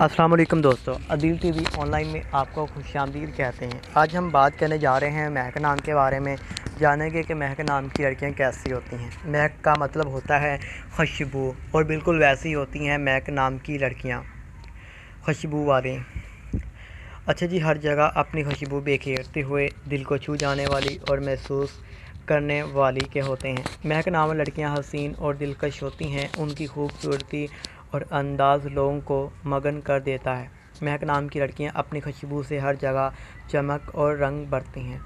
असलम दोस्तों Adeel TV online में आपको खुश आमदीद कहते हैं आज हम बात करने जा रहे हैं महक नाम के बारे में जानेंगे कि महक नाम की लड़कियां कैसी होती हैं महक का मतलब होता है खुशबू और बिल्कुल वैसी होती हैं महक नाम की लड़कियां खुशबू वाली अच्छा जी हर जगह अपनी खुशबू बेखेरते हुए दिल को छू जाने वाली और महसूस करने वाली के होते हैं महक नाम लड़कियां हसीन और दिलकश होती हैं उनकी खूबसूरती और अंदाज़ लोगों को मगन कर देता है महक नाम की लड़कियां अपनी खुशबू से हर जगह चमक और रंग भरती हैं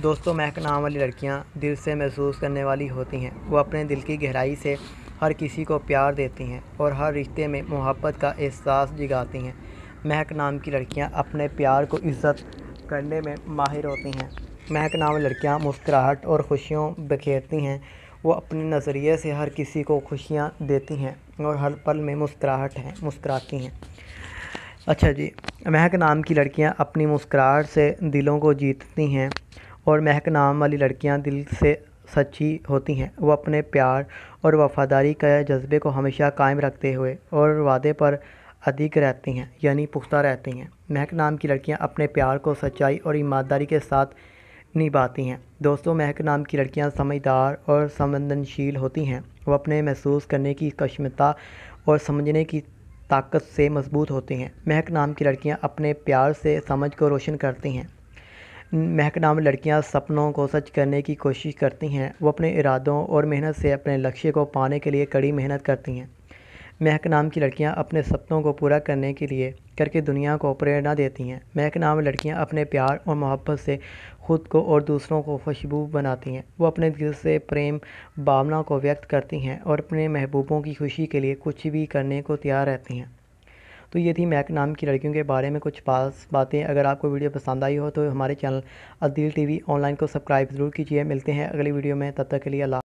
दोस्तों महक नाम वाली लड़कियां दिल से महसूस करने वाली होती हैं वो अपने दिल की गहराई से हर किसी को प्यार देती हैं और हर रिश्ते में मोहब्बत का एहसास जगाती हैं महक नाम की लड़कियाँ अपने प्यार को इज़्ज़त करने में माहिर होती हैं महक नाम लड़कियाँ मुस्कुराहट और खुशियों बखेरती हैं वो अपने नज़रिए से हर किसी को खुशियाँ देती हैं और हर पल में मुस्कुराहट हैं मुस्कुराती हैं अच्छा जी महक नाम की लड़कियाँ अपनी मुस्कुराहट से दिलों को जीतती हैं और महक नाम वाली लड़कियाँ दिल से सच्ची होती हैं वो अपने प्यार और वफादारी के जज्बे को हमेशा कायम रखते हुए और वादे पर अधिक रहती हैं यानी पुख्ता रहती हैं महक नाम की लड़कियाँ अपने प्यार को सच्चाई और ईमानदारी के साथ निभाती हैं दोस्तों महक नाम की लड़कियां समझदार और संवेदनशील होती हैं वो अपने महसूस करने की कश्मता और समझने की ताकत से मजबूत होती हैं महक नाम की लड़कियां अपने प्यार से समझ को रोशन करती हैं महक नाम लड़कियां सपनों को सच करने की कोशिश करती हैं वो अपने इरादों और मेहनत से अपने लक्ष्य को पाने के लिए कड़ी मेहनत करती हैं महक नाम की लड़कियाँ अपने सपनों को पूरा करने के लिए करके दुनिया को प्रेरणा देती हैं महकनाम लड़कियां अपने प्यार और मोहब्बत से खुद को और दूसरों को खुशबू बनाती हैं वो अपने दिल से प्रेम भावना को व्यक्त करती हैं और अपने महबूबों की खुशी के लिए कुछ भी करने को तैयार रहती हैं तो ये थी मैक नाम की लड़कियों के बारे में कुछ पास बातें अगर आपको वीडियो पसंद आई हो तो हमारे चैनल अदील टीवी ऑनलाइन को सब्सक्राइब ज़रूर कीजिए मिलते हैं अगली वीडियो में तब तक के लिए अल्लाह